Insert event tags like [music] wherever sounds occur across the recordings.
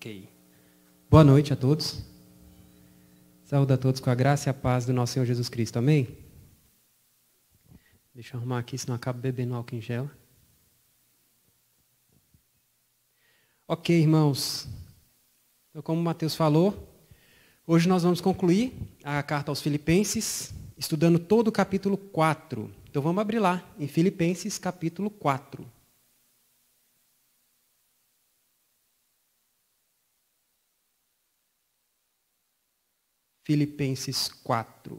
Ok. Boa noite a todos. Saúde a todos com a graça e a paz do nosso Senhor Jesus Cristo. Amém? Deixa eu arrumar aqui, senão eu acabo bebendo álcool em gel. Ok, irmãos. Então, como o Mateus falou, hoje nós vamos concluir a carta aos Filipenses, estudando todo o capítulo 4. Então, vamos abrir lá, em Filipenses, capítulo 4. Filipenses 4,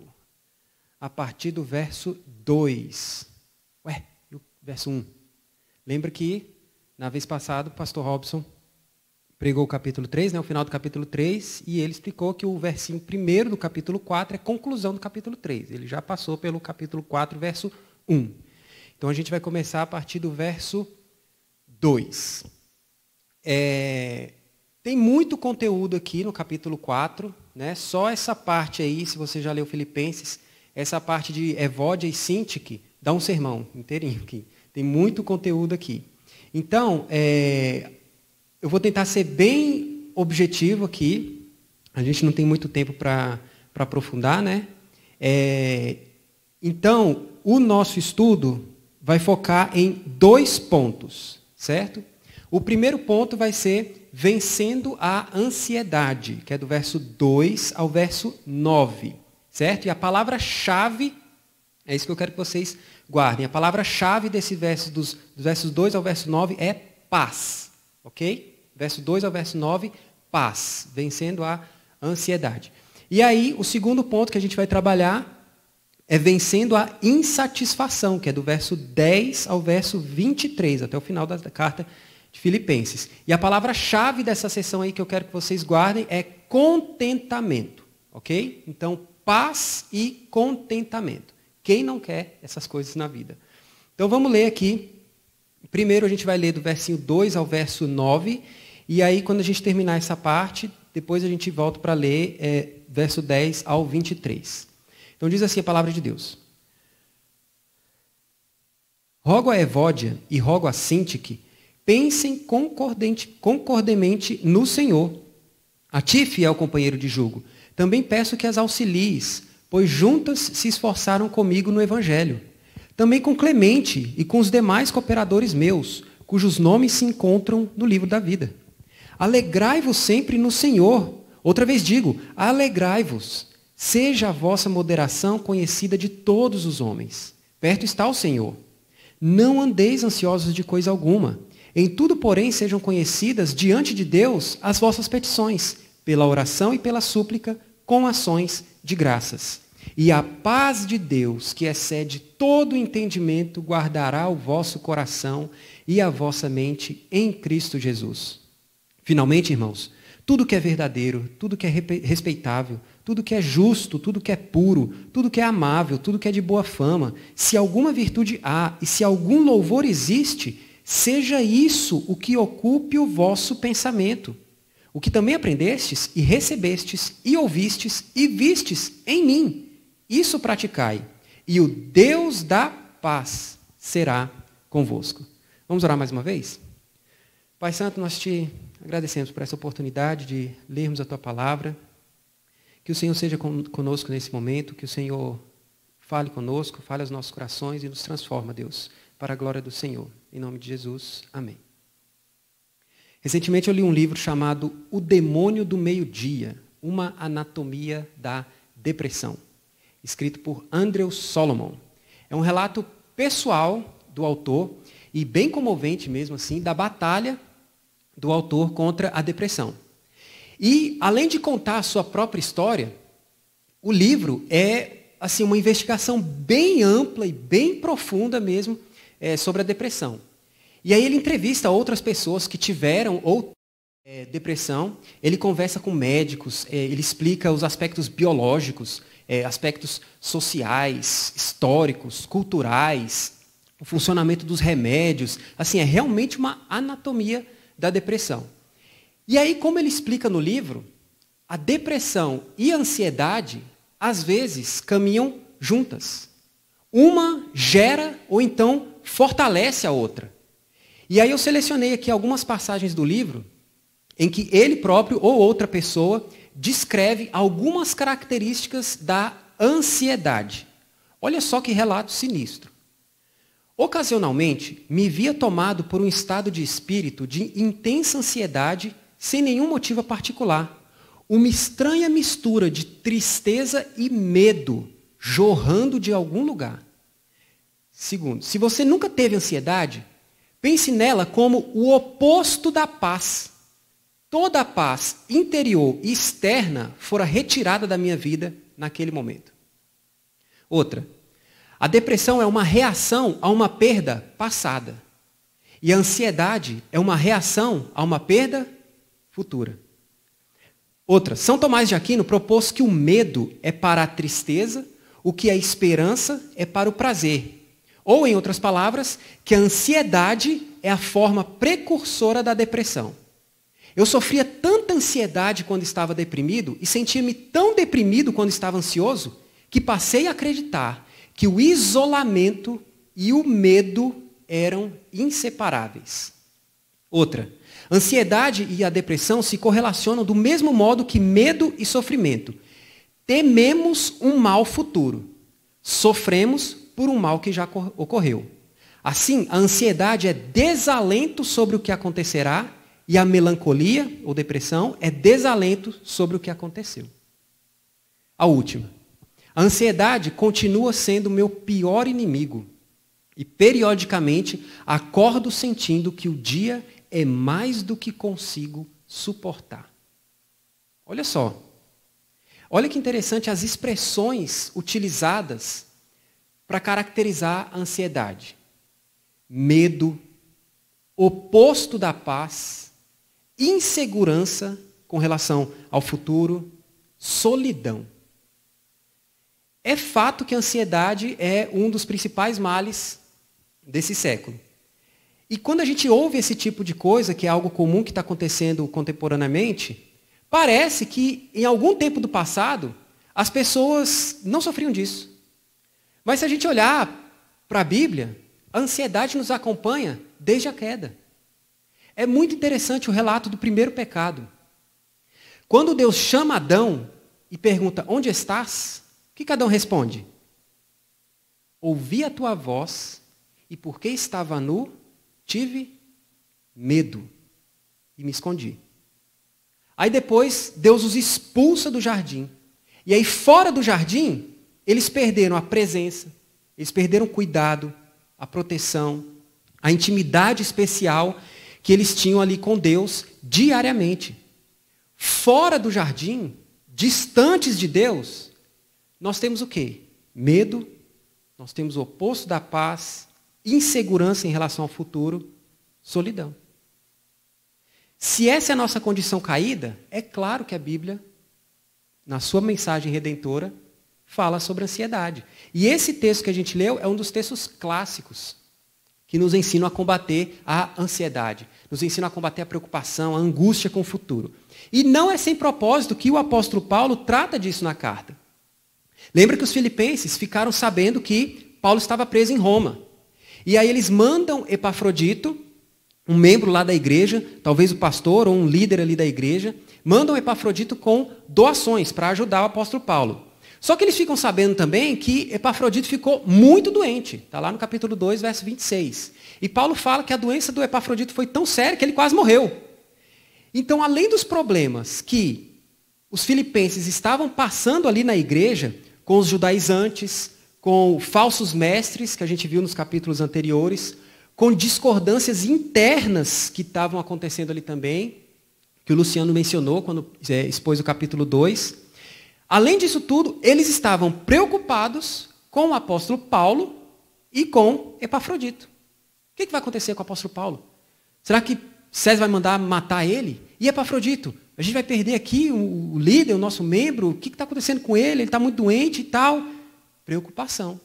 a partir do verso 2. Ué, e o verso 1? Lembra que, na vez passada, o pastor Robson pregou o capítulo 3, né, o final do capítulo 3, e ele explicou que o versinho primeiro do capítulo 4 é conclusão do capítulo 3. Ele já passou pelo capítulo 4, verso 1. Então a gente vai começar a partir do verso 2. É, tem muito conteúdo aqui no capítulo 4, né? Só essa parte aí, se você já leu Filipenses, essa parte de Evódia e Sintique, dá um sermão inteirinho aqui. Tem muito conteúdo aqui. Então, é, eu vou tentar ser bem objetivo aqui. A gente não tem muito tempo para aprofundar, né? É, então, o nosso estudo vai focar em dois pontos, certo? O primeiro ponto vai ser vencendo a ansiedade, que é do verso 2 ao verso 9. Certo? E a palavra-chave, é isso que eu quero que vocês guardem. A palavra-chave desse verso, dos, dos versos 2 ao verso 9 é paz. Ok? Verso 2 ao verso 9, paz. Vencendo a ansiedade. E aí, o segundo ponto que a gente vai trabalhar é vencendo a insatisfação, que é do verso 10 ao verso 23, até o final da carta de Filipenses. E a palavra-chave dessa sessão aí que eu quero que vocês guardem é contentamento. Ok? Então, paz e contentamento. Quem não quer essas coisas na vida? Então, vamos ler aqui. Primeiro, a gente vai ler do versinho 2 ao verso 9. E aí, quando a gente terminar essa parte, depois a gente volta para ler é, verso 10 ao 23. Então, diz assim a palavra de Deus. Rogo a Evódia e rogo a Sintique pensem concordemente no Senhor. A ti, fiel companheiro de jugo, também peço que as auxilies, pois juntas se esforçaram comigo no Evangelho. Também com Clemente e com os demais cooperadores meus, cujos nomes se encontram no livro da vida. Alegrai-vos sempre no Senhor. Outra vez digo, alegrai-vos. Seja a vossa moderação conhecida de todos os homens. Perto está o Senhor. Não andeis ansiosos de coisa alguma em tudo, porém, sejam conhecidas diante de Deus as vossas petições, pela oração e pela súplica, com ações de graças. E a paz de Deus, que excede todo entendimento, guardará o vosso coração e a vossa mente em Cristo Jesus. Finalmente, irmãos, tudo que é verdadeiro, tudo que é respeitável, tudo que é justo, tudo que é puro, tudo que é amável, tudo que é de boa fama, se alguma virtude há e se algum louvor existe, Seja isso o que ocupe o vosso pensamento. O que também aprendestes e recebestes e ouvistes e vistes em mim, isso praticai, e o Deus da paz será convosco. Vamos orar mais uma vez? Pai Santo, nós te agradecemos por essa oportunidade de lermos a tua palavra. Que o Senhor seja conosco nesse momento, que o Senhor fale conosco, fale aos nossos corações e nos transforma, Deus para a glória do Senhor. Em nome de Jesus, amém. Recentemente eu li um livro chamado O Demônio do Meio-Dia, uma anatomia da depressão, escrito por Andrew Solomon. É um relato pessoal do autor e bem comovente mesmo assim da batalha do autor contra a depressão. E além de contar a sua própria história, o livro é assim uma investigação bem ampla e bem profunda mesmo é, sobre a depressão. E aí ele entrevista outras pessoas que tiveram ou é, depressão, ele conversa com médicos, é, ele explica os aspectos biológicos, é, aspectos sociais, históricos, culturais, o funcionamento dos remédios. Assim, é realmente uma anatomia da depressão. E aí, como ele explica no livro, a depressão e a ansiedade, às vezes, caminham juntas. Uma gera ou então fortalece a outra. E aí eu selecionei aqui algumas passagens do livro em que ele próprio ou outra pessoa descreve algumas características da ansiedade. Olha só que relato sinistro. Ocasionalmente, me via tomado por um estado de espírito de intensa ansiedade sem nenhum motivo particular. Uma estranha mistura de tristeza e medo jorrando de algum lugar. Segundo, se você nunca teve ansiedade, pense nela como o oposto da paz. Toda a paz interior e externa fora retirada da minha vida naquele momento. Outra, a depressão é uma reação a uma perda passada. E a ansiedade é uma reação a uma perda futura. Outra, São Tomás de Aquino propôs que o medo é para a tristeza, o que a esperança é para o prazer, ou, em outras palavras, que a ansiedade é a forma precursora da depressão. Eu sofria tanta ansiedade quando estava deprimido e sentia-me tão deprimido quando estava ansioso que passei a acreditar que o isolamento e o medo eram inseparáveis. Outra, ansiedade e a depressão se correlacionam do mesmo modo que medo e sofrimento. Tememos um mal futuro. Sofremos por um mal que já ocorreu. Assim, a ansiedade é desalento sobre o que acontecerá e a melancolia ou depressão é desalento sobre o que aconteceu. A última. A ansiedade continua sendo meu pior inimigo e periodicamente acordo sentindo que o dia é mais do que consigo suportar. Olha só. Olha que interessante as expressões utilizadas para caracterizar a ansiedade. Medo, oposto da paz, insegurança com relação ao futuro, solidão. É fato que a ansiedade é um dos principais males desse século. E quando a gente ouve esse tipo de coisa, que é algo comum que está acontecendo contemporaneamente, parece que em algum tempo do passado as pessoas não sofriam disso. Mas se a gente olhar para a Bíblia, a ansiedade nos acompanha desde a queda. É muito interessante o relato do primeiro pecado. Quando Deus chama Adão e pergunta: Onde estás? O que, Adão responde? Ouvi a tua voz e porque estava nu, tive medo e me escondi. Aí depois, Deus os expulsa do jardim. E aí, fora do jardim, eles perderam a presença, eles perderam o cuidado, a proteção, a intimidade especial que eles tinham ali com Deus diariamente. Fora do jardim, distantes de Deus, nós temos o quê? Medo, nós temos o oposto da paz, insegurança em relação ao futuro, solidão. Se essa é a nossa condição caída, é claro que a Bíblia, na sua mensagem redentora, fala sobre ansiedade. E esse texto que a gente leu é um dos textos clássicos que nos ensinam a combater a ansiedade, nos ensinam a combater a preocupação, a angústia com o futuro. E não é sem propósito que o apóstolo Paulo trata disso na carta. Lembra que os filipenses ficaram sabendo que Paulo estava preso em Roma. E aí eles mandam Epafrodito, um membro lá da igreja, talvez o pastor ou um líder ali da igreja, mandam Epafrodito com doações para ajudar o apóstolo Paulo. Só que eles ficam sabendo também que Epafrodito ficou muito doente. Está lá no capítulo 2, verso 26. E Paulo fala que a doença do Epafrodito foi tão séria que ele quase morreu. Então, além dos problemas que os filipenses estavam passando ali na igreja, com os judaizantes, com falsos mestres, que a gente viu nos capítulos anteriores, com discordâncias internas que estavam acontecendo ali também, que o Luciano mencionou quando é, expôs o capítulo 2. Além disso tudo, eles estavam preocupados com o apóstolo Paulo e com Epafrodito. O que, vai acontecer com o apóstolo Paulo? Será que César vai mandar matar ele? E Epafrodito? A gente vai perder aqui o líder, o nosso membro? O que está acontecendo com ele? Ele está muito doente e tal. Preocupação.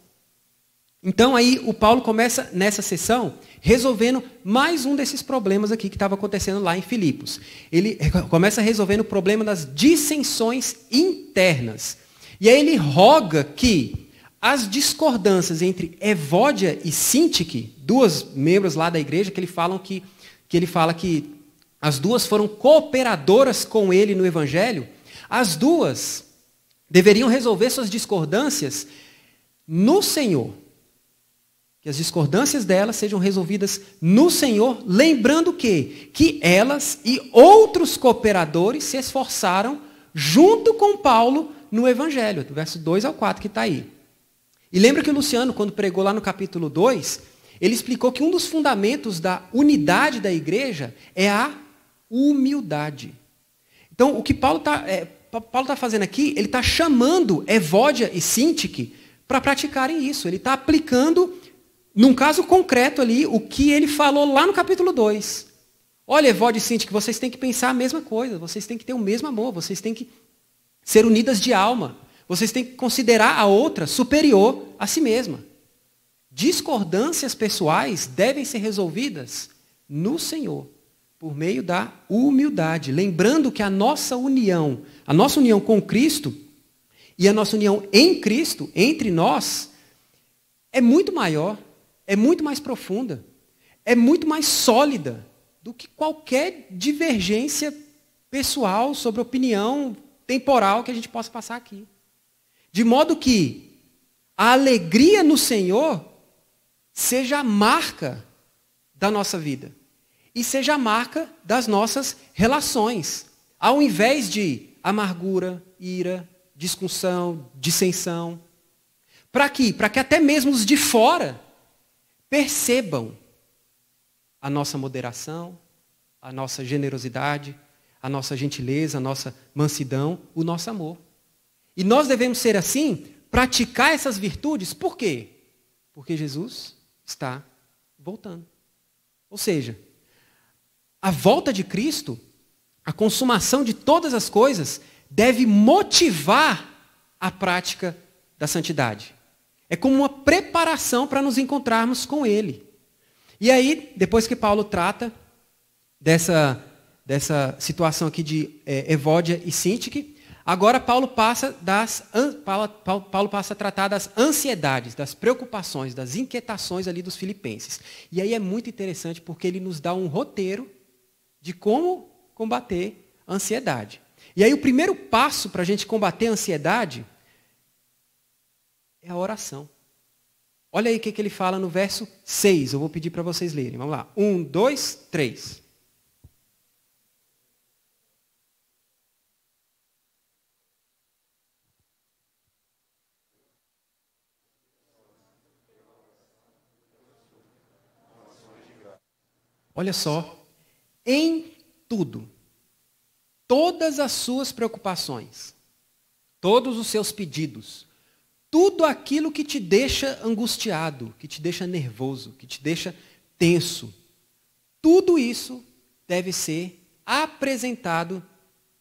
Então aí o Paulo começa nessa sessão resolvendo mais um desses problemas aqui que estava acontecendo lá em Filipos. Ele [laughs] começa resolvendo o problema das dissensões internas. E aí ele roga que as discordâncias entre Evódia e Sintique, duas membros lá da igreja que ele falam que que ele fala que as duas foram cooperadoras com ele no evangelho, as duas deveriam resolver suas discordâncias no Senhor que as discordâncias delas sejam resolvidas no Senhor, lembrando que que elas e outros cooperadores se esforçaram junto com Paulo no evangelho, do verso 2 ao 4 que está aí. E lembra que o Luciano, quando pregou lá no capítulo 2, ele explicou que um dos fundamentos da unidade da igreja é a humildade. Então, o que Paulo está é, Paulo tá fazendo aqui, ele está chamando Evódia e Sintique para praticarem isso. Ele está aplicando num caso concreto ali, o que ele falou lá no capítulo 2. Olha, Evó de Cinti, que vocês têm que pensar a mesma coisa, vocês têm que ter o mesmo amor, vocês têm que ser unidas de alma, vocês têm que considerar a outra superior a si mesma. Discordâncias pessoais devem ser resolvidas no Senhor, por meio da humildade. Lembrando que a nossa união, a nossa união com Cristo e a nossa união em Cristo, entre nós, é muito maior é muito mais profunda, é muito mais sólida do que qualquer divergência pessoal sobre opinião temporal que a gente possa passar aqui. De modo que a alegria no Senhor seja a marca da nossa vida e seja a marca das nossas relações, ao invés de amargura, ira, discussão, dissensão. Para que? Para que até mesmo os de fora percebam a nossa moderação, a nossa generosidade, a nossa gentileza, a nossa mansidão, o nosso amor. E nós devemos ser assim, praticar essas virtudes, por quê? Porque Jesus está voltando. Ou seja, a volta de Cristo, a consumação de todas as coisas, deve motivar a prática da santidade. É como uma preparação para nos encontrarmos com Ele. E aí, depois que Paulo trata dessa, dessa situação aqui de é, Evódia e Sintique, agora Paulo passa, das, Paulo, Paulo passa a tratar das ansiedades, das preocupações, das inquietações ali dos filipenses. E aí é muito interessante porque ele nos dá um roteiro de como combater a ansiedade. E aí o primeiro passo para a gente combater a ansiedade é a oração. Olha aí o que, que ele fala no verso 6. Eu vou pedir para vocês lerem. Vamos lá. Um, dois, três. Olha só. Em tudo, todas as suas preocupações, todos os seus pedidos, tudo aquilo que te deixa angustiado, que te deixa nervoso, que te deixa tenso. Tudo isso deve ser apresentado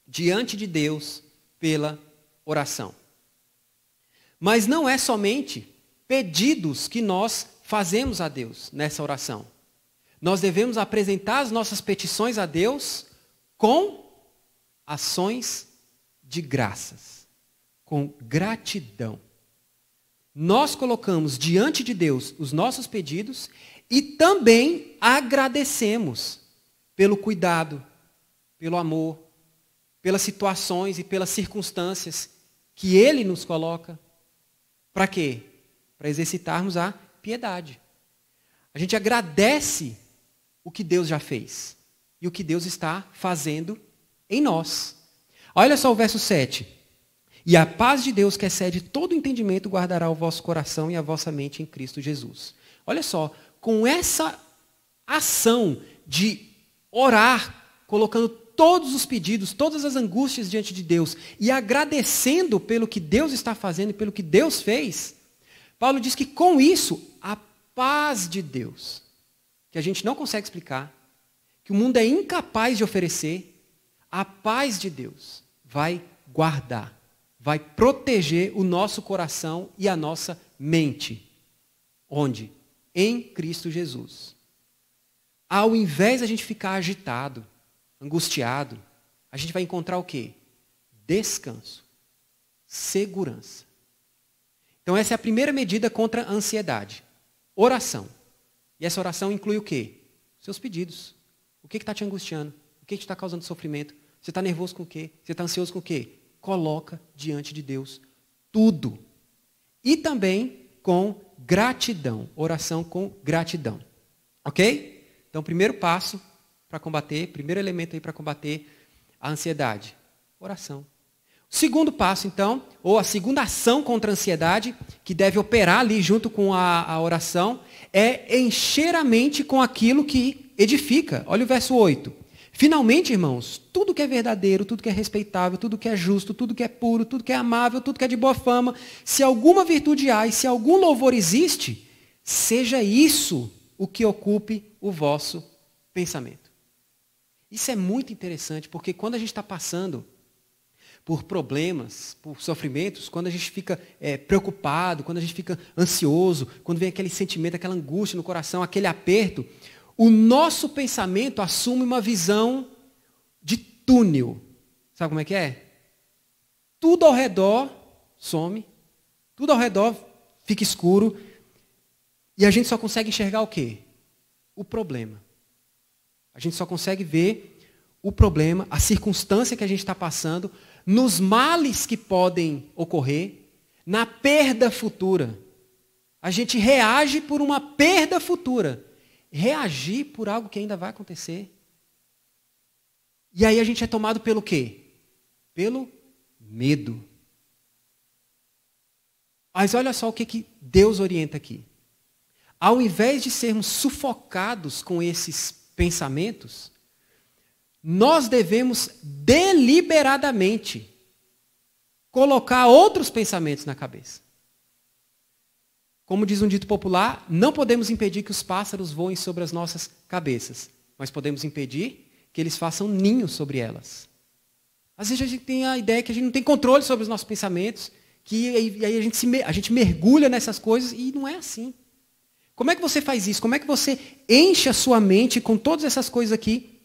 diante de Deus pela oração. Mas não é somente pedidos que nós fazemos a Deus nessa oração. Nós devemos apresentar as nossas petições a Deus com ações de graças, com gratidão nós colocamos diante de Deus os nossos pedidos e também agradecemos pelo cuidado, pelo amor, pelas situações e pelas circunstâncias que Ele nos coloca. Para quê? Para exercitarmos a piedade. A gente agradece o que Deus já fez e o que Deus está fazendo em nós. Olha só o verso 7. E a paz de Deus, que excede todo entendimento, guardará o vosso coração e a vossa mente em Cristo Jesus. Olha só, com essa ação de orar, colocando todos os pedidos, todas as angústias diante de Deus e agradecendo pelo que Deus está fazendo e pelo que Deus fez, Paulo diz que com isso, a paz de Deus, que a gente não consegue explicar, que o mundo é incapaz de oferecer, a paz de Deus vai guardar vai proteger o nosso coração e a nossa mente. Onde? Em Cristo Jesus. Ao invés da gente ficar agitado, angustiado, a gente vai encontrar o quê? Descanso, segurança. Então essa é a primeira medida contra a ansiedade. Oração. E essa oração inclui o quê? Seus pedidos. O que está te angustiando? O que está causando sofrimento? Você está nervoso com o quê? Você está ansioso com o quê? coloca diante de Deus tudo. E também com gratidão, oração com gratidão. OK? Então, primeiro passo para combater, primeiro elemento aí para combater a ansiedade, oração. segundo passo, então, ou a segunda ação contra a ansiedade, que deve operar ali junto com a, a oração, é encher a mente com aquilo que edifica. Olha o verso 8. Finalmente, irmãos, tudo que é verdadeiro, tudo que é respeitável, tudo que é justo, tudo que é puro, tudo que é amável, tudo que é de boa fama, se alguma virtude há e se algum louvor existe, seja isso o que ocupe o vosso pensamento. Isso é muito interessante, porque quando a gente está passando por problemas, por sofrimentos, quando a gente fica é, preocupado, quando a gente fica ansioso, quando vem aquele sentimento, aquela angústia no coração, aquele aperto, o nosso pensamento assume uma visão de túnel. Sabe como é que é? Tudo ao redor some, tudo ao redor fica escuro, e a gente só consegue enxergar o quê? O problema. A gente só consegue ver o problema, a circunstância que a gente está passando, nos males que podem ocorrer, na perda futura. A gente reage por uma perda futura reagir por algo que ainda vai acontecer. E aí a gente é tomado pelo quê? Pelo medo. Mas olha só o que, que Deus orienta aqui. Ao invés de sermos sufocados com esses pensamentos, nós devemos deliberadamente colocar outros pensamentos na cabeça. Como diz um dito popular, não podemos impedir que os pássaros voem sobre as nossas cabeças, mas podemos impedir que eles façam ninhos sobre elas. Às vezes a gente tem a ideia que a gente não tem controle sobre os nossos pensamentos, que aí a gente, se, a gente mergulha nessas coisas e não é assim. Como é que você faz isso? Como é que você enche a sua mente com todas essas coisas aqui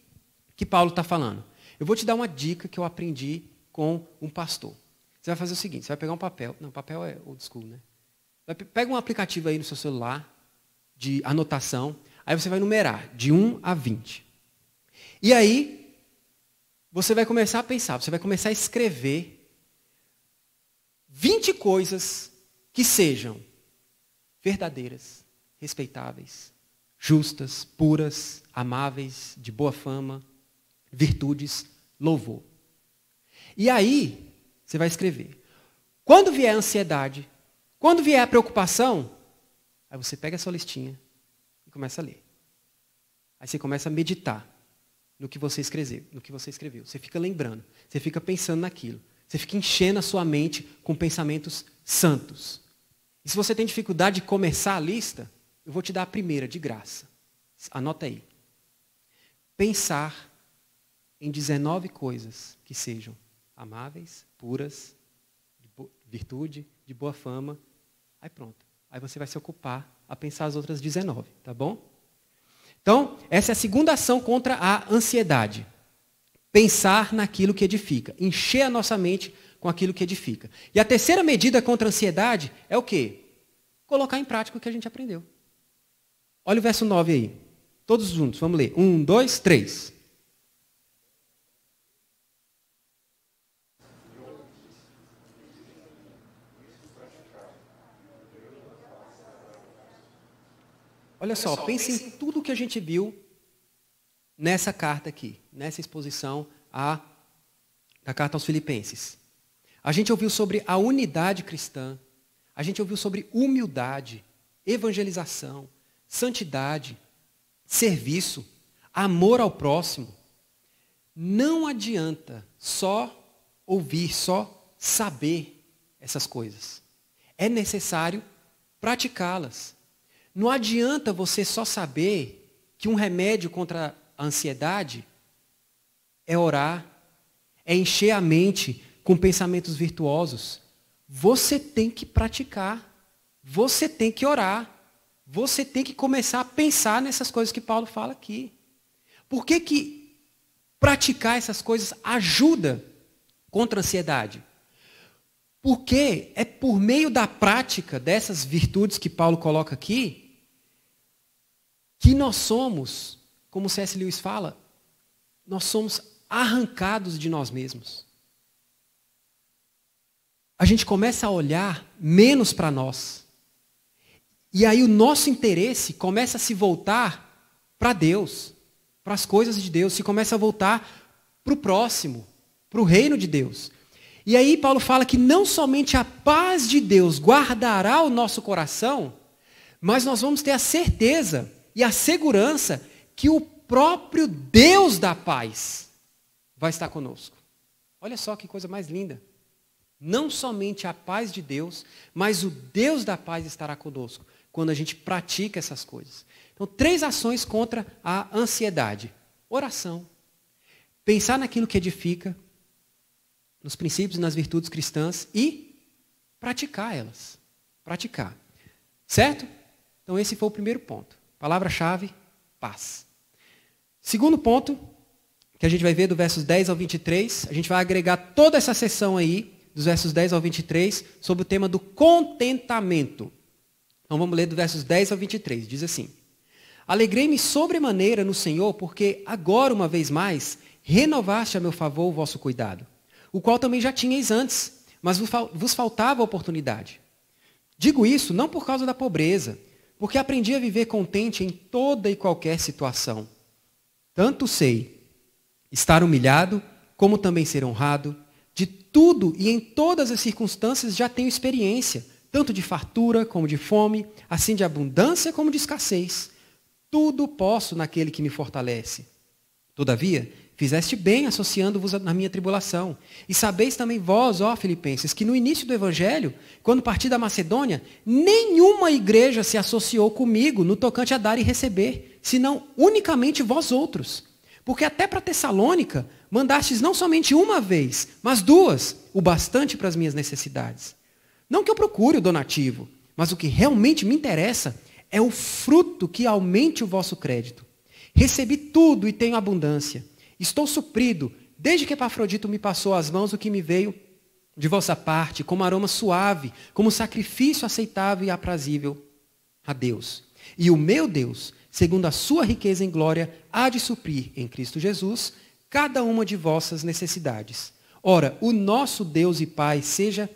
que Paulo está falando? Eu vou te dar uma dica que eu aprendi com um pastor. Você vai fazer o seguinte, você vai pegar um papel. Não, papel é old school, né? Pega um aplicativo aí no seu celular de anotação, aí você vai numerar de 1 a 20. E aí você vai começar a pensar, você vai começar a escrever 20 coisas que sejam verdadeiras, respeitáveis, justas, puras, amáveis, de boa fama, virtudes, louvor. E aí, você vai escrever. Quando vier a ansiedade, quando vier a preocupação, aí você pega a sua listinha e começa a ler. Aí você começa a meditar no que você escreveu, no que você escreveu. Você fica lembrando, você fica pensando naquilo. Você fica enchendo a sua mente com pensamentos santos. E se você tem dificuldade de começar a lista, eu vou te dar a primeira de graça. Anota aí. Pensar em 19 coisas que sejam amáveis, puras, de virtude, de boa fama Aí pronto. Aí você vai se ocupar a pensar as outras 19, tá bom? Então, essa é a segunda ação contra a ansiedade. Pensar naquilo que edifica, encher a nossa mente com aquilo que edifica. E a terceira medida contra a ansiedade é o quê? Colocar em prática o que a gente aprendeu. Olha o verso 9 aí. Todos juntos, vamos ler. Um, dois, três. Olha só, pense em tudo que a gente viu nessa carta aqui, nessa exposição da carta aos Filipenses. A gente ouviu sobre a unidade cristã, a gente ouviu sobre humildade, evangelização, santidade, serviço, amor ao próximo. Não adianta só ouvir, só saber essas coisas. É necessário praticá-las. Não adianta você só saber que um remédio contra a ansiedade é orar, é encher a mente com pensamentos virtuosos. Você tem que praticar, você tem que orar, você tem que começar a pensar nessas coisas que Paulo fala aqui. Por que, que praticar essas coisas ajuda contra a ansiedade? Porque é por meio da prática dessas virtudes que Paulo coloca aqui que nós somos, como C.S. Lewis fala, nós somos arrancados de nós mesmos. A gente começa a olhar menos para nós. E aí o nosso interesse começa a se voltar para Deus, para as coisas de Deus, se começa a voltar para o próximo, para o reino de Deus. E aí Paulo fala que não somente a paz de Deus guardará o nosso coração, mas nós vamos ter a certeza e a segurança que o próprio Deus da paz vai estar conosco. Olha só que coisa mais linda. Não somente a paz de Deus, mas o Deus da paz estará conosco quando a gente pratica essas coisas. Então, três ações contra a ansiedade: oração, pensar naquilo que edifica, nos princípios e nas virtudes cristãs e praticar elas. Praticar. Certo? Então esse foi o primeiro ponto. Palavra-chave, paz. Segundo ponto, que a gente vai ver do versos 10 ao 23, a gente vai agregar toda essa sessão aí, dos versos 10 ao 23, sobre o tema do contentamento. Então vamos ler do versos 10 ao 23, diz assim: Alegrei-me sobremaneira no Senhor, porque agora, uma vez mais, renovaste a meu favor o vosso cuidado o qual também já tinhais antes, mas vos faltava oportunidade. Digo isso não por causa da pobreza, porque aprendi a viver contente em toda e qualquer situação. Tanto sei estar humilhado, como também ser honrado, de tudo e em todas as circunstâncias já tenho experiência, tanto de fartura como de fome, assim de abundância como de escassez. Tudo posso naquele que me fortalece. Todavia, Fizeste bem associando-vos na minha tribulação. E sabeis também vós, ó Filipenses, que no início do Evangelho, quando parti da Macedônia, nenhuma igreja se associou comigo no tocante a dar e receber, senão unicamente vós outros. Porque até para Tessalônica mandastes não somente uma vez, mas duas, o bastante para as minhas necessidades. Não que eu procure o donativo, mas o que realmente me interessa é o fruto que aumente o vosso crédito. Recebi tudo e tenho abundância Estou suprido, desde que Epafrodito me passou as mãos, o que me veio de vossa parte, como aroma suave, como sacrifício aceitável e aprazível a Deus. E o meu Deus, segundo a sua riqueza em glória, há de suprir em Cristo Jesus cada uma de vossas necessidades. Ora, o nosso Deus e Pai seja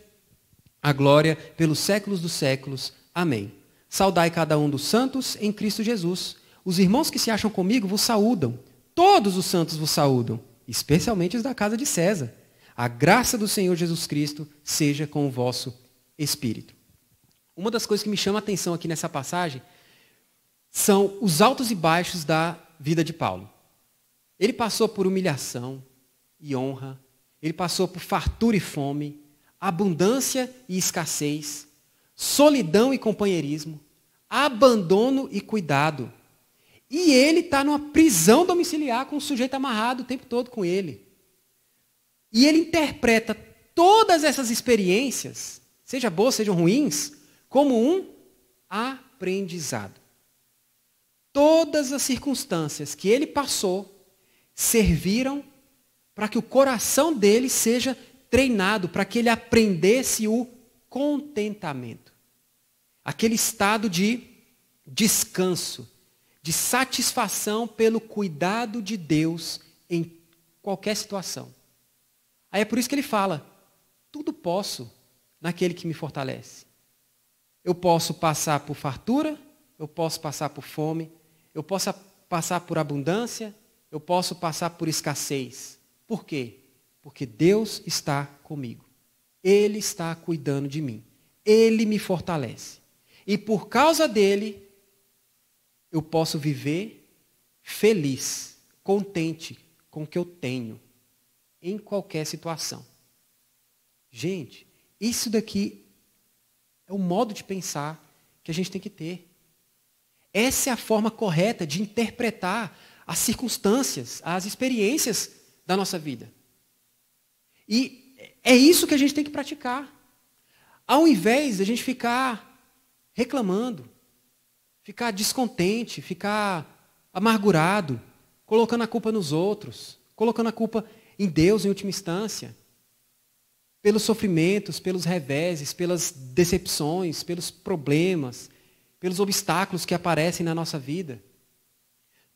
a glória pelos séculos dos séculos. Amém. Saudai cada um dos santos em Cristo Jesus. Os irmãos que se acham comigo vos saúdam. Todos os santos vos saúdam, especialmente os da casa de César. A graça do Senhor Jesus Cristo seja com o vosso espírito. Uma das coisas que me chama a atenção aqui nessa passagem são os altos e baixos da vida de Paulo. Ele passou por humilhação e honra, ele passou por fartura e fome, abundância e escassez, solidão e companheirismo, abandono e cuidado, e ele está numa prisão domiciliar com o sujeito amarrado o tempo todo com ele. E ele interpreta todas essas experiências, seja boas, sejam ruins, como um aprendizado. Todas as circunstâncias que ele passou serviram para que o coração dele seja treinado, para que ele aprendesse o contentamento. Aquele estado de descanso, de satisfação pelo cuidado de Deus em qualquer situação. Aí é por isso que ele fala: tudo posso naquele que me fortalece. Eu posso passar por fartura, eu posso passar por fome, eu posso passar por abundância, eu posso passar por escassez. Por quê? Porque Deus está comigo. Ele está cuidando de mim. Ele me fortalece. E por causa dele, eu posso viver feliz, contente com o que eu tenho, em qualquer situação. Gente, isso daqui é o modo de pensar que a gente tem que ter. Essa é a forma correta de interpretar as circunstâncias, as experiências da nossa vida. E é isso que a gente tem que praticar. Ao invés de a gente ficar reclamando, ficar descontente, ficar amargurado, colocando a culpa nos outros, colocando a culpa em Deus em última instância, pelos sofrimentos, pelos reveses, pelas decepções, pelos problemas, pelos obstáculos que aparecem na nossa vida.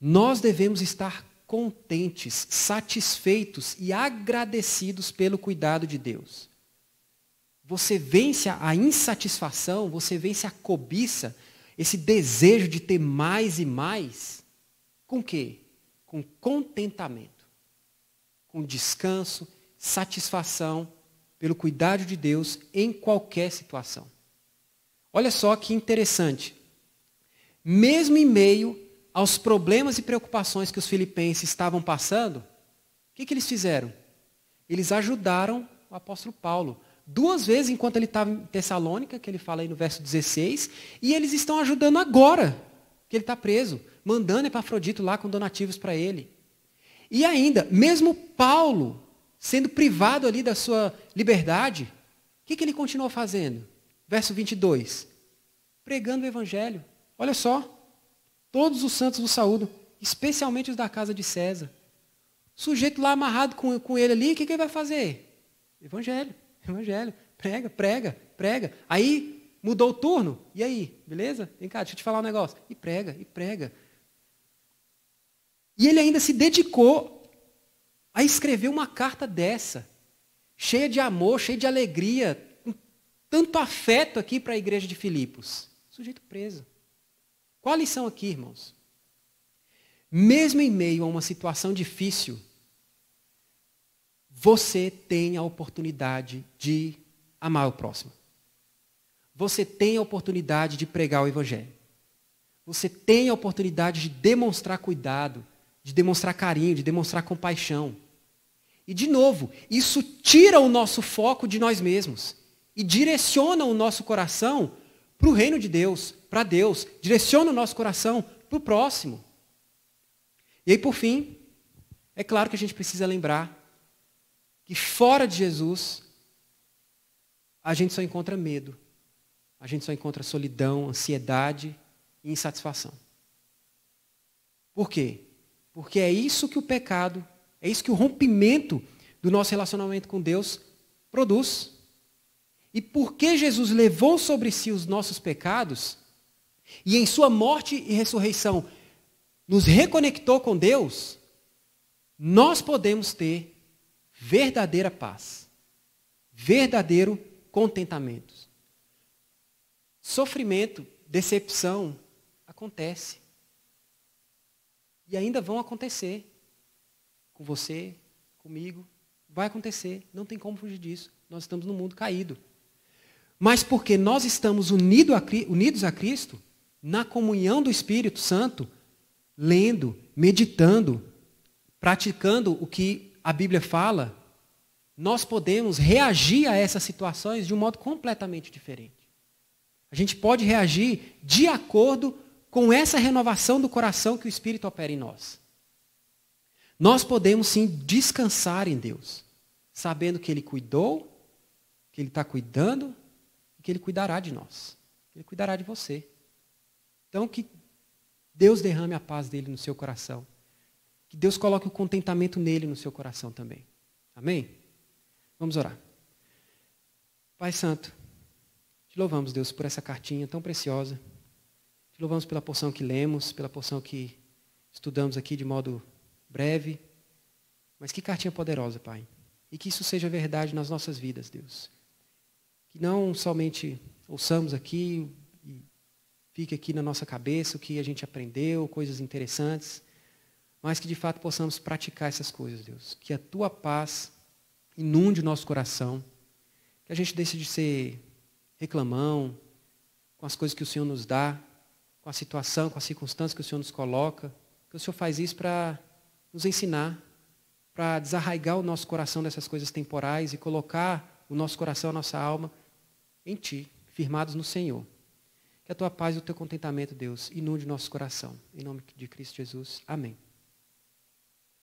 Nós devemos estar contentes, satisfeitos e agradecidos pelo cuidado de Deus. Você vence a insatisfação, você vence a cobiça, esse desejo de ter mais e mais, com quê? Com contentamento, com descanso, satisfação pelo cuidado de Deus em qualquer situação. Olha só que interessante. Mesmo em meio aos problemas e preocupações que os filipenses estavam passando, o que, que eles fizeram? Eles ajudaram o apóstolo Paulo duas vezes enquanto ele estava tá em Tessalônica, que ele fala aí no verso 16, e eles estão ajudando agora que ele está preso, mandando Epafrodito lá com donativos para ele. E ainda, mesmo Paulo, sendo privado ali da sua liberdade, o que, que ele continuou fazendo? Verso 22, pregando o evangelho. Olha só, todos os santos o saúdo, especialmente os da casa de César. O sujeito lá amarrado com, com ele ali, o que, que ele vai fazer? Evangelho. Evangelho, prega, prega, prega. Aí mudou o turno, e aí, beleza? Vem cá, deixa eu te falar um negócio. E prega, e prega. E ele ainda se dedicou a escrever uma carta dessa, cheia de amor, cheia de alegria, com tanto afeto aqui para a igreja de Filipos. Sujeito preso. Qual a lição aqui, irmãos? Mesmo em meio a uma situação difícil, você tem a oportunidade de amar o próximo. Você tem a oportunidade de pregar o Evangelho. Você tem a oportunidade de demonstrar cuidado, de demonstrar carinho, de demonstrar compaixão. E, de novo, isso tira o nosso foco de nós mesmos e direciona o nosso coração para o reino de Deus, para Deus. Direciona o nosso coração para o próximo. E aí, por fim, é claro que a gente precisa lembrar que fora de Jesus, a gente só encontra medo, a gente só encontra solidão, ansiedade e insatisfação. Por quê? Porque é isso que o pecado, é isso que o rompimento do nosso relacionamento com Deus produz. E porque Jesus levou sobre si os nossos pecados, e em sua morte e ressurreição nos reconectou com Deus, nós podemos ter verdadeira paz, verdadeiro contentamento. Sofrimento, decepção acontece. E ainda vão acontecer com você, comigo, vai acontecer, não tem como fugir disso. Nós estamos num mundo caído. Mas porque nós estamos unido a, unidos a Cristo, na comunhão do Espírito Santo, lendo, meditando, praticando o que a Bíblia fala, nós podemos reagir a essas situações de um modo completamente diferente. A gente pode reagir de acordo com essa renovação do coração que o Espírito opera em nós. Nós podemos sim descansar em Deus, sabendo que Ele cuidou, que Ele está cuidando e que Ele cuidará de nós. Ele cuidará de você. Então, que Deus derrame a paz dele no seu coração. Que Deus coloque o contentamento nele no seu coração também. Amém? Vamos orar. Pai Santo, te louvamos, Deus, por essa cartinha tão preciosa. Te louvamos pela porção que lemos, pela porção que estudamos aqui de modo breve. Mas que cartinha poderosa, Pai. E que isso seja verdade nas nossas vidas, Deus. Que não somente ouçamos aqui e fique aqui na nossa cabeça o que a gente aprendeu, coisas interessantes, mas que de fato possamos praticar essas coisas, Deus. Que a tua paz inunde o nosso coração, que a gente deixe de ser reclamão com as coisas que o Senhor nos dá, com a situação, com as circunstâncias que o Senhor nos coloca, que o Senhor faz isso para nos ensinar, para desarraigar o nosso coração dessas coisas temporais e colocar o nosso coração, a nossa alma em Ti, firmados no Senhor. Que a Tua paz e o Teu contentamento, Deus, inunde nosso coração. Em nome de Cristo Jesus. Amém.